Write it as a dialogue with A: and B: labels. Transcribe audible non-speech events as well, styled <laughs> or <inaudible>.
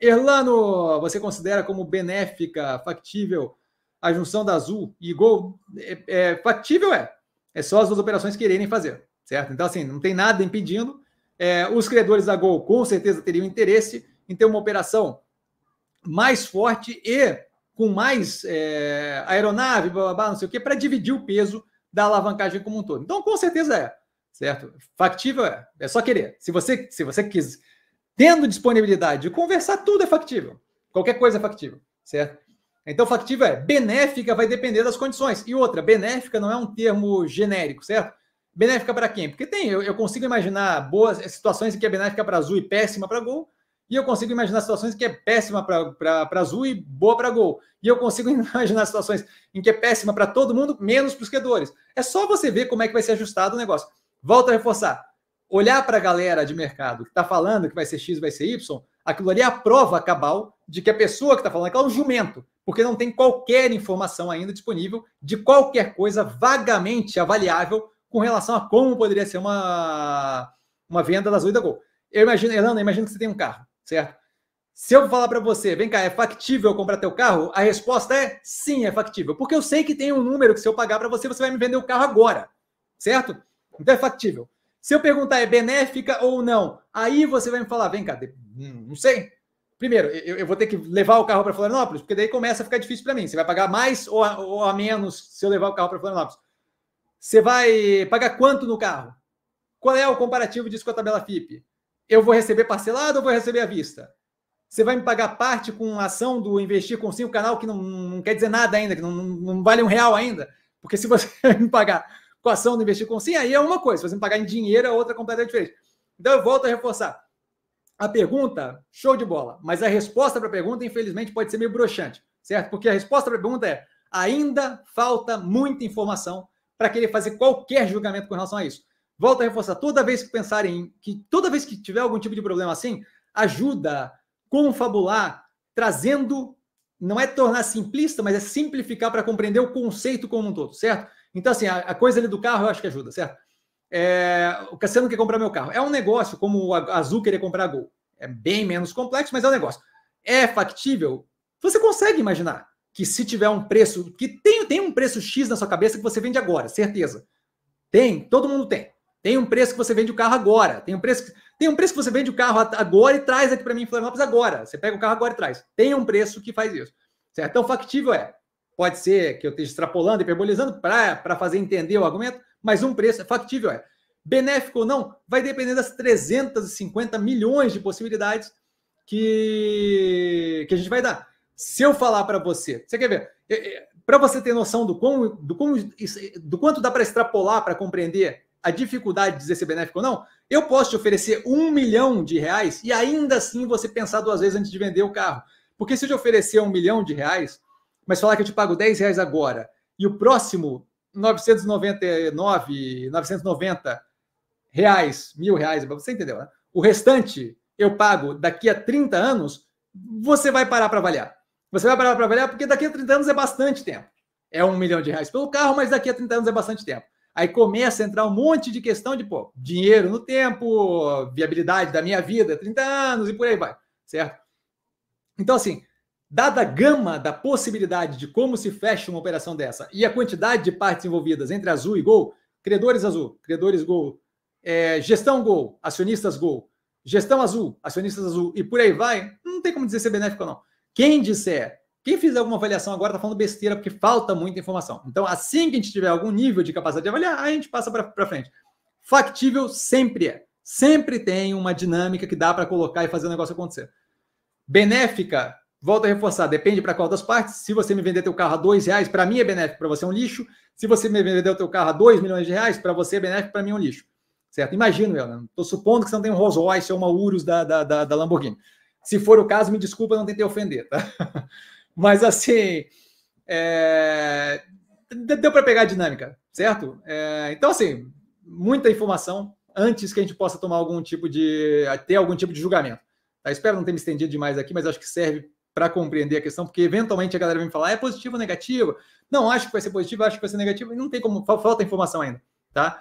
A: Erlano, você considera como benéfica, factível a junção da Azul e Gol? É, é, factível é. É só as duas operações quererem fazer, certo? Então, assim, não tem nada impedindo. É, os credores da Gol com certeza teriam interesse em ter uma operação mais forte e com mais é, aeronave, blá, blá, blá, não sei o quê, para dividir o peso da alavancagem como um todo. Então, com certeza é, certo? Factível é. É só querer. Se você, se você quiser tendo disponibilidade de conversar, tudo é factível. Qualquer coisa é factível, certo? Então, factível é benéfica, vai depender das condições. E outra, benéfica não é um termo genérico, certo? Benéfica para quem? Porque tem, eu, eu, consigo imaginar boas eh, situações em que é benéfica para azul e péssima para gol, e eu consigo imaginar situações em que é péssima para azul e boa para gol. E eu consigo <laughs> imaginar situações em que é péssima para todo mundo, menos para os credores. É, é só você ver como é que vai ser ajustado o negócio. Volto a reforçar olhar para a galera de mercado que está falando que vai ser X, vai ser Y, aquilo ali é a prova cabal de que a pessoa que está falando é um jumento, porque não tem qualquer informação ainda disponível de qualquer coisa vagamente avaliável com relação a como poderia ser uma, uma venda da Azul da Gol. Eu imagino, Elana, imagino que você tem um carro, certo? Se eu falar para você, vem cá, é factível comprar teu carro? A resposta é sim, é factível. Porque eu sei que tem um número que se eu pagar para você, você vai me vender o carro agora, certo? Então é factível. Se eu perguntar é benéfica ou não, aí você vai me falar, vem cá, hum, não sei. Primeiro, eu, eu vou ter que levar o carro para Florianópolis, porque daí começa a ficar difícil para mim. Você vai pagar mais ou a, ou a menos se eu levar o carro para Florianópolis? Você vai pagar quanto no carro? Qual é o comparativo disso com a tabela FIP? Eu vou receber parcelado ou vou receber à vista? Você vai me pagar parte com a ação do investir com o canal que não, não quer dizer nada ainda, que não, não vale um real ainda? Porque se você <laughs> me pagar com ação, do investir com sim, aí é uma coisa. Se você pagar em dinheiro, é outra completamente diferente. Então eu volto a reforçar. A pergunta, show de bola. Mas a resposta para a pergunta, infelizmente, pode ser meio broxante, certo? Porque a resposta para a pergunta é: ainda falta muita informação para querer fazer qualquer julgamento com relação a isso. Volto a reforçar, toda vez que pensarem que toda vez que tiver algum tipo de problema assim, ajuda confabular, trazendo não é tornar simplista, mas é simplificar para compreender o conceito como um todo, certo? Então, assim, a, a coisa ali do carro eu acho que ajuda, certo? É, o Cassiano quer comprar meu carro. É um negócio como o Azul querer comprar a Gol. É bem menos complexo, mas é um negócio. É factível? Você consegue imaginar que se tiver um preço, que tem, tem um preço X na sua cabeça que você vende agora, certeza. Tem, todo mundo tem. Tem um preço que você vende o carro agora. Tem um preço que, tem um preço que você vende o carro agora e traz aqui para mim em Florianópolis agora. Você pega o carro agora e traz. Tem um preço que faz isso. Certo? Então, factível é. Pode ser que eu esteja extrapolando, hiperbolizando para fazer entender o argumento, mas um preço é factível, é. Benéfico ou não, vai depender das 350 milhões de possibilidades que, que a gente vai dar. Se eu falar para você, você quer ver? É, é, para você ter noção do, quão, do, quão, do quanto dá para extrapolar para compreender a dificuldade de dizer se é benéfico ou não, eu posso te oferecer um milhão de reais e ainda assim você pensar duas vezes antes de vender o carro. Porque se eu te oferecer um milhão de reais, mas falar que eu te pago 10 reais agora e o próximo 999, 990 reais, mil reais, você entendeu, né? O restante eu pago daqui a 30 anos, você vai parar para avaliar. Você vai parar para avaliar porque daqui a 30 anos é bastante tempo. É um milhão de reais pelo carro, mas daqui a 30 anos é bastante tempo. Aí começa a entrar um monte de questão de, pô, dinheiro no tempo, viabilidade da minha vida, 30 anos e por aí vai, certo? Então, assim, Dada a gama da possibilidade de como se fecha uma operação dessa e a quantidade de partes envolvidas entre Azul e Gol, credores Azul, credores Gol, é, gestão Gol, acionistas Gol, gestão Azul, acionistas Azul e por aí vai, não tem como dizer se é benéfico ou não. Quem disser, quem fizer alguma avaliação agora está falando besteira porque falta muita informação. Então, assim que a gente tiver algum nível de capacidade de avaliar, a gente passa para frente. Factível sempre é. Sempre tem uma dinâmica que dá para colocar e fazer o negócio acontecer. Benéfica Volto a reforçar, depende para qual das partes. Se você me vender teu carro a dois reais, para mim é benéfico, para você é um lixo. Se você me vender o teu carro a 2 milhões de reais, para você é benéfico, para mim é um lixo. Certo? Imagino eu, né? Estou supondo que você não tem um Rolls Royce ou uma Urus da, da, da, da Lamborghini. Se for o caso, me desculpa, não tentei ofender, tá? <laughs> Mas assim, é... deu para pegar a dinâmica, certo? É... Então, assim, muita informação antes que a gente possa tomar algum tipo de. ter algum tipo de julgamento. Tá? Espero não ter me estendido demais aqui, mas acho que serve para compreender a questão, porque eventualmente a galera vem falar ah, é positivo ou negativo. Não, acho que vai ser positivo, acho que vai ser negativo, e não tem como, falta informação ainda, tá?